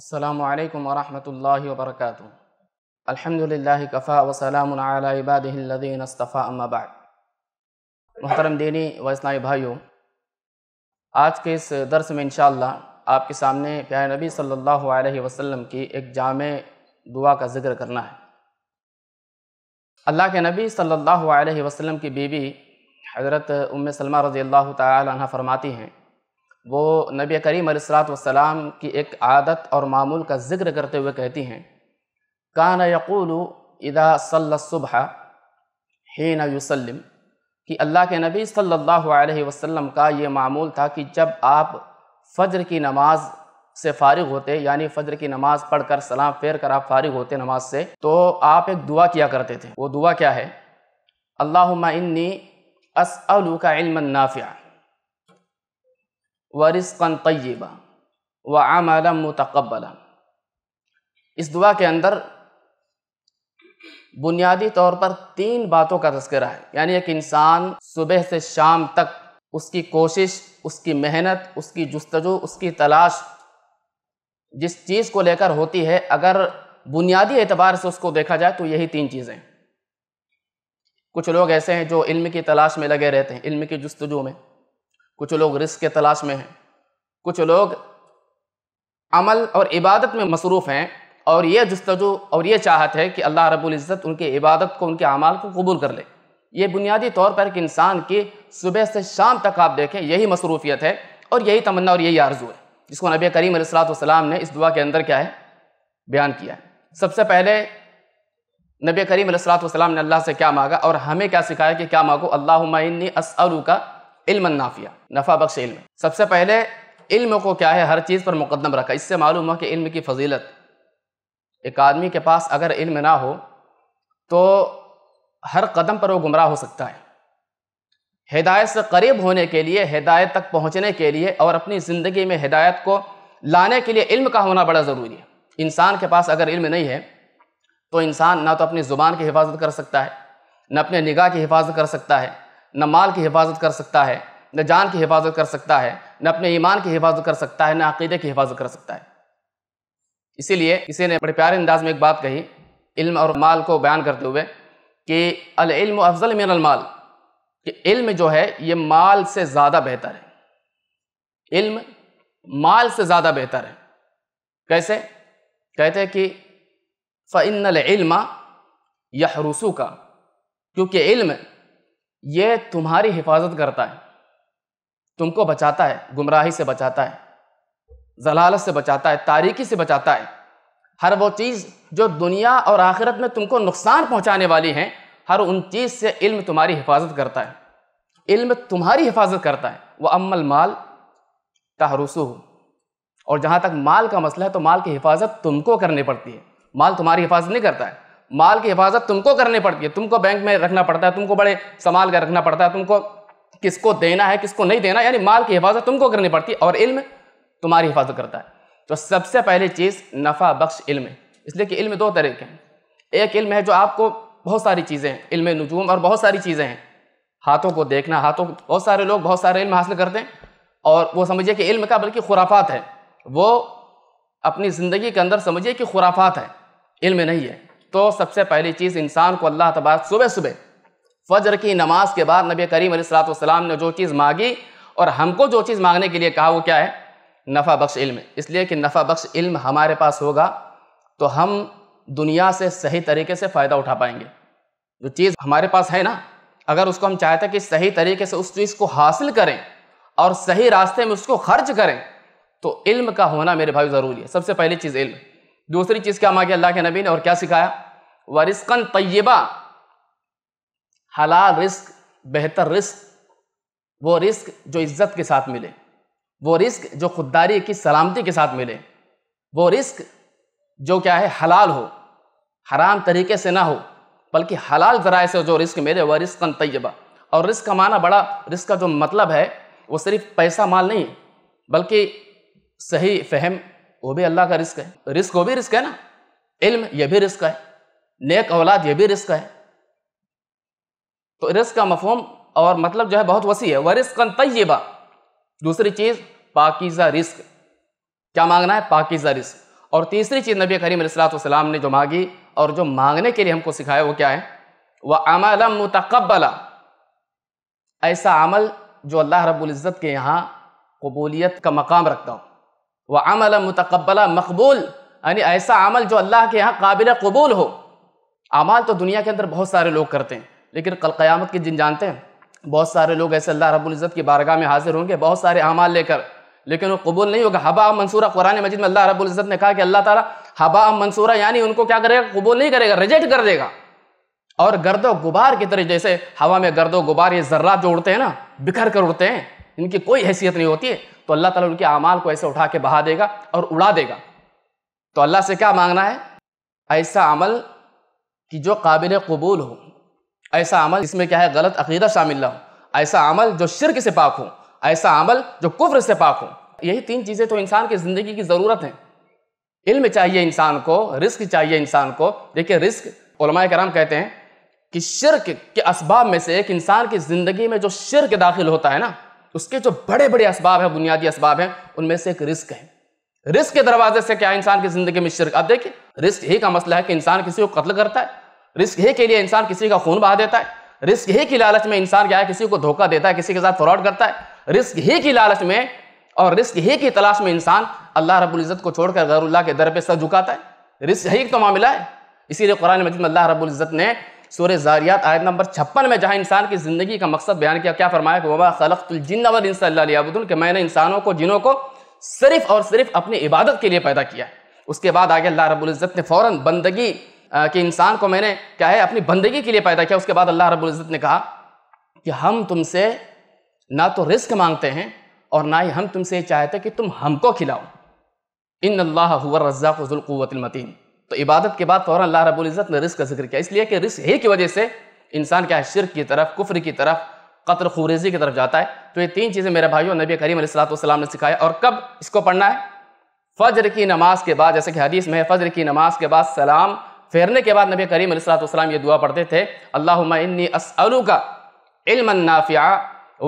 अल्लाम वरहमल वबरक अलहमदिल्ला कफ़ा वसलाम इबादीनस्तफ़ा अम्माबाद मोहतरम दीनी व इसनाई भाइयों आज के इस दर्स में इन आपके सामने प्यारे नबी सल्लल्लाहु अलैहि वसल्लम की एक जाम दुआ का जिक्र करना है अल्लाह के नबी सल्लल्लाहु अलैहि वसल्लम की बीवी हज़रत उम सलमा रज़ी अल्लाह तआला फरमाती हैं वो नबी करीम सलाम की एक आदत और मामूल का ज़िक्र करते हुए कहती हैं कान यक़ूल इदा सल्लसुबह ही नसलम कि अल्लाह के नबी सल्लल्लाहु अलैहि वसल्लम का ये मामूल था कि जब आप फ़जर की नमाज से फारिग होते यानी फ़जर की नमाज़ पढ़ कर सलाम फेर कर आप फारिग होते नमाज से तो आप एक दुआ किया करते थे वो दुआ क्या है अल्लाह इन्नी असअलू का नाफ़िया व तय्यबा व आमला मुतकबला इस दुआ के अंदर बुनियादी तौर पर तीन बातों का तस्करा है यानी एक इंसान सुबह से शाम तक उसकी कोशिश उसकी मेहनत उसकी जस्तजु उसकी तलाश जिस चीज़ को लेकर होती है अगर बुनियादी एतबार से उसको देखा जाए तो यही तीन चीज़ें कुछ लोग ऐसे हैं जो इल्म की तलाश में लगे रहते हैं इल्म की जस्तजु में कुछ लोग रिस्क के तलाश में हैं कुछ लोग अमल और इबादत में मसरूफ़ हैं और ये जस्तजु और ये चाहत है कि अल्लाह रबुल्ज़त उनके इबादत को उनके अमाल को कबूल कर ले ये बुनियादी तौर पर एक इंसान की सुबह से शाम तक आप देखें यही मसरूफियत है और यही तमन्ना और यही आरजू है जिसको नबी करीम सलाम ने इस दुआ के अंदर क्या है बयान किया है सबसे पहले नबी करीम सलाम ने अल्लाह से क्या मांगा और हमें क्या सिखाया कि क्या मांगो अल्लाह का इल्म नाफिया नफा बख्श इल्म सबसे पहले इल्म को क्या है हर चीज़ पर मुकदम रखा इससे मालूम हुआ कि इल्म की फजीलत एक आदमी के पास अगर इल्म ना हो तो हर कदम पर वो गुमराह हो सकता है हिदायत से करीब होने के लिए हिदायत तक पहुंचने के लिए और अपनी ज़िंदगी में हिदायत को लाने के लिए इल्म का होना बड़ा ज़रूरी है इंसान के पास अगर इल्म नहीं है तो इंसान ना तो अपनी ज़ुबान की हिफाजत कर सकता है ना अपने निगाह की हिफाजत कर सकता है न माल की हिफाजत कर सकता है न जान की हिफाजत कर सकता है न अपने ईमान की हिफाजत कर सकता है न अकीदे की हिफाजत कर सकता है इसीलिए किसी ने बड़े प्यारे अंदाज में एक बात कही इल्म और माल को बयान करते हुए कि अल्म अफजल मिन माल कि इल्म जो है ये माल से ज़्यादा बेहतर है इल्म माल से ज़्यादा बेहतर है कैसे कहते हैं कि फ़िन इल्मा यह का क्योंकि इल्म ये तुम्हारी हिफाजत करता है तुमको बचाता है गुमराही से बचाता है जलालत से बचाता है तारीकी से बचाता है हर वो चीज़ जो दुनिया और आखिरत में तुमको नुकसान पहुंचाने वाली हैं हर उन चीज़ से इल्म तुम्हारी हिफाजत करता है इल्म तुम्हारी हिफाजत करता है वह अमल माल हो और जहाँ तक माल का मसला है तो माल की हिफाजत तुमको करनी पड़ती है माल तुम्हारी हिफाजत नहीं करता है माल की हिफाजत तुमको करनी पड़ती है तुमको बैंक में रखना पड़ता है तुमको बड़े संभाल कर रखना पड़ता है तुमको किसको देना है किसको नहीं देना यानी माल की हिफाजत तुमको करनी पड़ती है और इल्म तुम्हारी हिफाजत करता है तो सबसे पहली चीज़ नफ़ा बख्श इल्म है इसलिए कि इल्म दो तरीके हैं एक इल्म है जो आपको बहुत सारी चीज़ें हैं इल्म नजूम और बहुत सारी चीज़ें हैं हाथों को देखना हाथों बहुत सारे लोग बहुत सारे इल्म हासिल करते हैं और वो समझिए कि इल्म का बल्कि खुराफात है वो अपनी ज़िंदगी के अंदर समझिए कि खुराफात है इल्म नहीं है तो सबसे पहली चीज़ इंसान को अल्लाह तबारक सुबह सुबह फजर की नमाज के बाद नबी करीम सलाम ने जो चीज़ मांगी और हमको जो चीज़ मांगने के लिए कहा वो क्या है नफ़ा बख्श इल्म इसलिए कि नफ़ा बख्श इल्म हमारे पास होगा तो हम दुनिया से सही तरीके से फ़ायदा उठा पाएंगे जो चीज़ हमारे पास है ना अगर उसको हम चाहते हैं कि सही तरीके से उस चीज़ को हासिल करें और सही रास्ते में उसको खर्च करें तो इल्म का होना मेरे भाई ज़रूरी है सबसे पहली चीज़ इल्म दूसरी चीज़ क्या मांगी अल्लाह के नबी ने और क्या सिखाया व रिस्कन तय्यबा हलाल रिस्क बेहतर रिस्क वो रिस्क जो इज्जत के साथ मिले वो रिस्क जो खुददारी की सलामती के साथ मिले वो रिस्क जो क्या है हलाल हो हराम तरीके से ना हो बल्कि हलाल ज़राए से जो रिस्क मिले वह रिस्क तय्यबा और रिस्क का माना बड़ा रिस्क का जो मतलब है वो सिर्फ पैसा माल नहीं बल्कि सही फहम वो भी अल्लाह का रिस्क है रिस्क वो भी रिस्क है ना इल्म ये भी रिस्क है नेक औलाद ये भी रिस्क है तो रिस्क का मफहम और मतलब जो है बहुत वसी है वह रिस्क तय्यबा दूसरी चीज़ पाकिज़ा रिस्क क्या मांगना है पाकिज़ा रिस्क और तीसरी चीज़ नबी करीम सलाम ने जो मांगी और जो मांगने के लिए हमको सिखाया वो क्या है वह अमल मुतकबला ऐसा अमल जो अल्लाह रबुल्जत के यहाँ कबूलियत का मकाम रखता हो व अमल मतकबला मकबूल यानी ऐसा अमल जो अल्लाह के यहाँ काबिल कबूल हो अमाल तो दुनिया के अंदर बहुत सारे लोग करते हैं लेकिन कल क़यामत के जिन जानते हैं बहुत सारे लोग ऐसे अल्लाह रबुल्ज़त की बारगाह में हाजिर होंगे बहुत सारे अमाल लेकर लेकिन वो कबूल नहीं होगा हबा मंसूरा कुरान मजिद में अल्लाह रबुल्ज़त ने कहा कि अल्लाह ताला हबा मंसूरा यानी उनको क्या करेगा कबूल नहीं करेगा रिजेक्ट कर देगा और गर्द गुबार की तरह जैसे हवा में गर्द गुबार ये जर्रा जो उड़ते हैं ना बिखर कर उड़ते हैं इनकी कोई हैसियत नहीं होती है तो अल्लाह ताला उनके अमाल को ऐसे उठा के बहा देगा और उड़ा देगा तो अल्लाह से क्या मांगना है ऐसा अमल कि जो काबिल कबूल हो ऐसा अमल इसमें क्या है गलत अकीदा शामिल ना हो ऐसा अमल जो शिरक से पाक हो ऐसा अमल जो कुफ्र से पाक हो यही तीन चीज़ें तो इंसान की ज़िंदगी की ज़रूरत हैं इल्म चाहिए इंसान को रिस्क चाहिए इंसान को देखिए रिस्क कराम कहते हैं कि शिरक के इसबाब में से एक इंसान की ज़िंदगी में जो शिरक दाखिल होता है ना तो उसके जो बड़े बड़े इसबाब हैं बुनियादी इसबाब हैं उनमें से एक रिस्क है रिस्क के दरवाजे से क्या इंसान की जिंदगी में शिरक आप देखिए रिस्क ही का मसला है कि इंसान किसी को कत्ल करता है रिस्क ही के लिए इंसान किसी का खून बहा देता है रिस्क ही की लालच में इंसान क्या है किसी को धोखा देता है किसी के साथ फ्रॉड करता है रिस्क ही की लालच में और रिस्क ही की तलाश में इंसान अल्लाह रब्बुल इज़्ज़त को छोड़कर गैरुल्लाह के दर पर सर झुकाता है रिस्क ही तो मामला है इसीलिए कुरान मजीद में अल्लाह रब्बुल इज़्ज़त ने सूर्य ज़ारियात आयत नंबर छप्पन में जहाँ इंसान की ज़िंदगी का मकसद बयान किया क्या फरमाया कि वबा खलतुलजिन वलियाबुदुल के मैंने इंसानों को जिनों को सिर्फ और सिर्फ अपनी इबादत के लिए पैदा किया उसके बाद आगे अल्लाह रबुल्ज़त ने फ़ौर बंदगी के इंसान को मैंने क्या है अपनी बंदगी के लिए पैदा किया उसके बाद अल्लाह रबुल्ज़त ने कहा कि हम तुमसे ना तो रिस्क मांगते हैं और ना ही हम तुमसे ये चाहते कि तुम हमको खिलाओ इन अल्लाह हुआ रज़ाक़ुलक़वतमतीन तो इबादत के बाद फ़ौरन अल्लाह रबुल्ज़त ने रिस्क का जिक्र किया इसलिए कि रिस्क ही की वजह से इंसान क्या है शिरक की तरफ कुफर की तरफ कतर खुरेजी की तरफ जाता है तो ये तीन चीज़ें मेरे भाइयों नबी करीम सलाम ने सिखाया और कब इसको पढ़ना है फ़जर की नमाज के बाद जैसे कि हदीस में है फ़जर की नमाज के बाद सलाम फेरने के बाद नबी करीम सलाम ये दुआ पढ़ते थे अल्लाह इन्नी असलू का नाफिया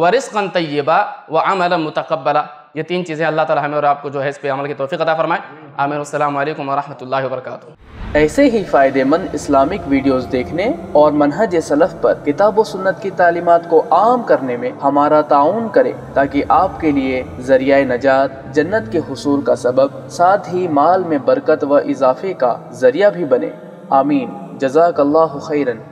व रिस्कन तय्यबा व अमल मुतकबला ये तीन चीज़ें अल्लाह ताला हमें और आपको जो है इस पे अमल की तोफ़ी अदा फरमाए आमिर अल्लाम वरहमल वर्क ऐसे ही फ़ायदेमंद इस्लामिक वीडियोस देखने और मनहज सलफ़ पर किताब व सुन्नत की तालीमत को आम करने में हमारा ताउन करें ताकि आपके लिए ज़रिया नजात जन्नत के हसूल का सबब साथ ही माल में बरकत व इजाफे का ज़रिया भी बने आमीन जजाक खैरन